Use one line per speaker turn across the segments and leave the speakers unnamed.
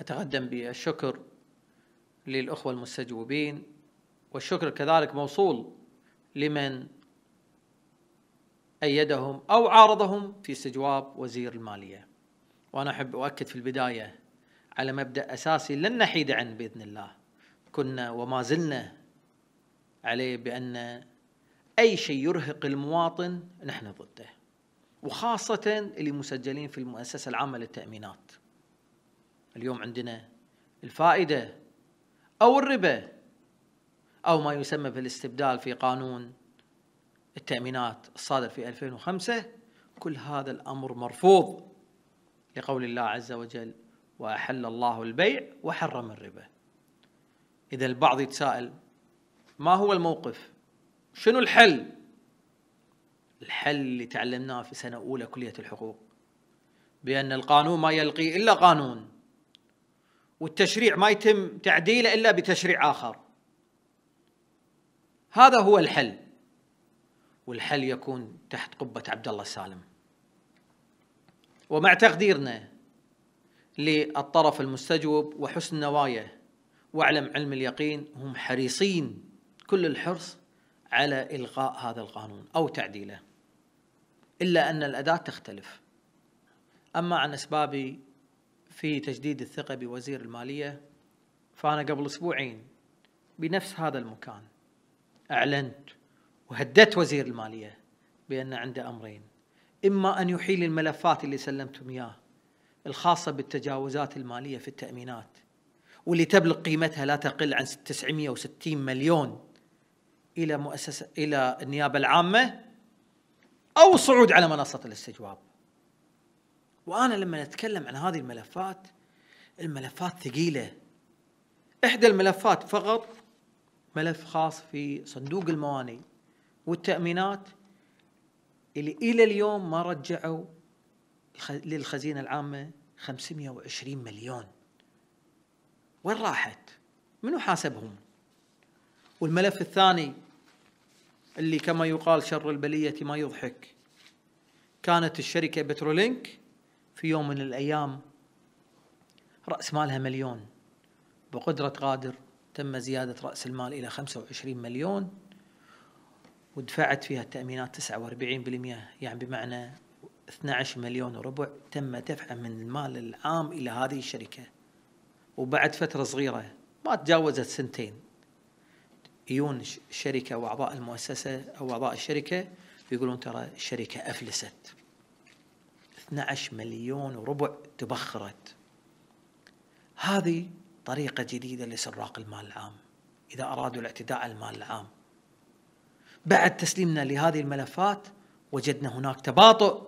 أتقدم بالشكر للأخوة المستجوبين والشكر كذلك موصول لمن أيدهم أو عارضهم في استجواب وزير المالية وأنا أحب أؤكد في البداية على مبدأ أساسي لن نحيد عنه بإذن الله كنا وما زلنا عليه بأن أي شيء يرهق المواطن نحن ضده وخاصة اللي مسجلين في المؤسسة العامة للتأمينات اليوم عندنا الفائدة أو الربا أو ما يسمى بالاستبدال في قانون التأمينات الصادر في 2005 كل هذا الأمر مرفوض لقول الله عز وجل وأحل الله البيع وحرم الربا إذا البعض يتساءل ما هو الموقف شنو الحل الحل اللي تعلمناه في سنة أولى كلية الحقوق بأن القانون ما يلقي إلا قانون والتشريع ما يتم تعديله الا بتشريع اخر هذا هو الحل والحل يكون تحت قبه عبد الله السالم ومع تقديرنا للطرف المستجوب وحسن النوايا واعلم علم اليقين هم حريصين كل الحرص على الغاء هذا القانون او تعديله الا ان الاداه تختلف اما عن اسباب في تجديد الثقة بوزير المالية فأنا قبل أسبوعين بنفس هذا المكان أعلنت وهددت وزير المالية بأن عنده أمرين إما أن يحيل الملفات اللي سلمتم إياه الخاصة بالتجاوزات المالية في التأمينات واللي تبلغ قيمتها لا تقل عن 960 مليون إلى مؤسسة إلى النيابة العامة أو صعود على منصة الاستجواب وانا لما اتكلم عن هذه الملفات الملفات ثقيله احدى الملفات فقط ملف خاص في صندوق المواني والتامينات اللي الى اليوم ما رجعوا للخزينه العامه 520 مليون وين راحت؟ منو حاسبهم؟ والملف الثاني اللي كما يقال شر البلية ما يضحك كانت الشركة بترولينك في يوم من الأيام رأس مالها مليون بقدرة غادر تم زيادة رأس المال إلى 25 مليون ودفعت فيها التأمينات 49% يعني بمعنى 12 مليون وربع تم دفعه من المال العام إلى هذه الشركة وبعد فترة صغيرة ما تجاوزت سنتين يجون الشركة وأعضاء المؤسسة أو أعضاء الشركة يقولون ترى الشركة أفلست 12 مليون وربع تبخرت هذه طريقة جديدة لسراق المال العام إذا أرادوا الاعتداء على المال العام بعد تسليمنا لهذه الملفات وجدنا هناك تباطؤ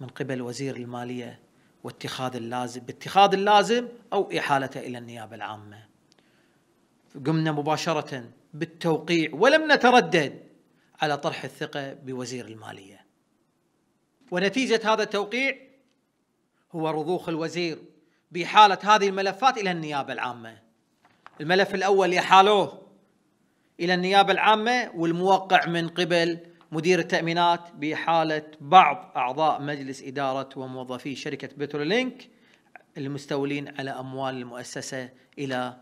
من قبل وزير المالية واتخاذ اللازم باتخاذ اللازم أو إحالته إلى النيابة العامة قمنا مباشرة بالتوقيع ولم نتردد على طرح الثقة بوزير المالية ونتيجة هذا التوقيع هو رضوخ الوزير بإحالة هذه الملفات إلى النيابة العامة الملف الأول يحالوه إلى النيابة العامة والموقع من قبل مدير التأمينات بإحالة بعض أعضاء مجلس إدارة وموظفي شركة بترولينك المستولين على أموال المؤسسة إلى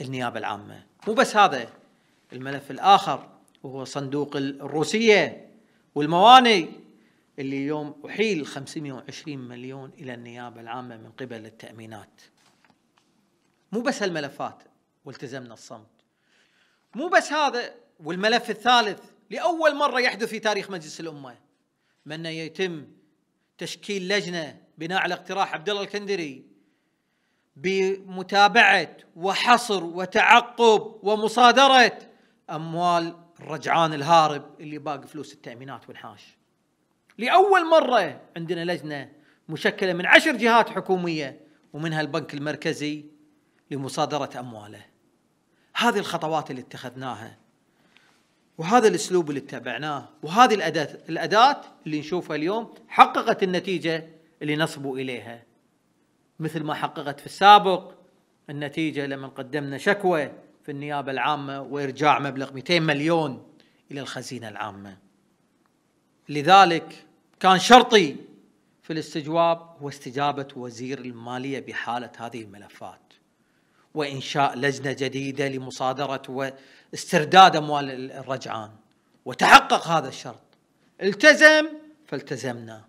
النيابة العامة مو بس هذا الملف الآخر وهو صندوق الروسية والموانئ اللي يوم أحيل 520 مليون إلى النيابة العامة من قبل التأمينات مو بس هالملفات والتزمنا الصمت مو بس هذا والملف الثالث لأول مرة يحدث في تاريخ مجلس الأمة من يتم تشكيل لجنة بناء على اقتراح عبد الله الكندري بمتابعة وحصر وتعقب ومصادرة أموال الرجعان الهارب اللي باقي فلوس التأمينات والحاش لأول مرة عندنا لجنة مشكلة من عشر جهات حكومية ومنها البنك المركزي لمصادرة أمواله هذه الخطوات اللي اتخذناها وهذا الاسلوب اللي اتبعناه وهذه الاداه الاداه اللي نشوفها اليوم حققت النتيجه اللي نصبوا اليها مثل ما حققت في السابق النتيجه لما قدمنا شكوى في النيابه العامه وارجاع مبلغ 200 مليون الى الخزينه العامه لذلك كان شرطي في الاستجواب هو استجابة وزير المالية بحالة هذه الملفات وإنشاء لجنة جديدة لمصادرة واسترداد أموال الرجعان وتحقق هذا الشرط التزم فالتزمنا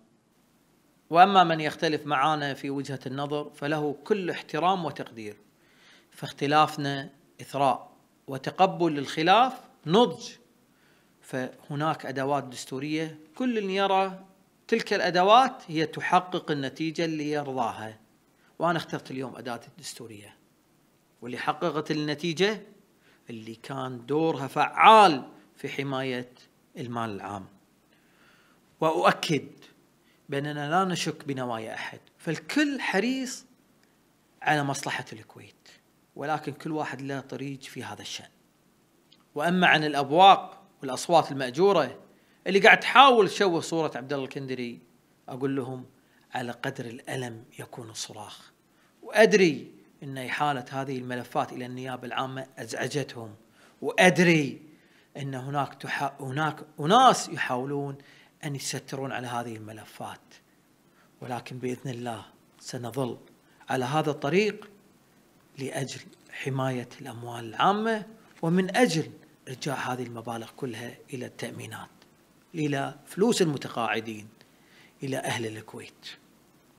وأما من يختلف معنا في وجهة النظر فله كل احترام وتقدير فاختلافنا إثراء وتقبل الخلاف نضج فهناك أدوات دستورية كل يرى تلك الادوات هي تحقق النتيجه اللي يرضاها وانا اخترت اليوم اداه الدستوريه واللي حققت النتيجه اللي كان دورها فعال في حمايه المال العام واؤكد باننا لا نشك بنوايا احد فالكل حريص على مصلحه الكويت ولكن كل واحد له طريق في هذا الشان واما عن الابواق والاصوات الماجوره اللي قاعد تحاول تشوه صوره عبد الله الكندري اقول لهم على قدر الالم يكون الصراخ وادري ان احاله هذه الملفات الى النيابه العامه ازعجتهم وادري ان هناك تحا... هناك اناس يحاولون ان يسترون على هذه الملفات ولكن باذن الله سنظل على هذا الطريق لاجل حمايه الاموال العامه ومن اجل ارجاع هذه المبالغ كلها الى التامينات إلى فلوس المتقاعدين إلى أهل الكويت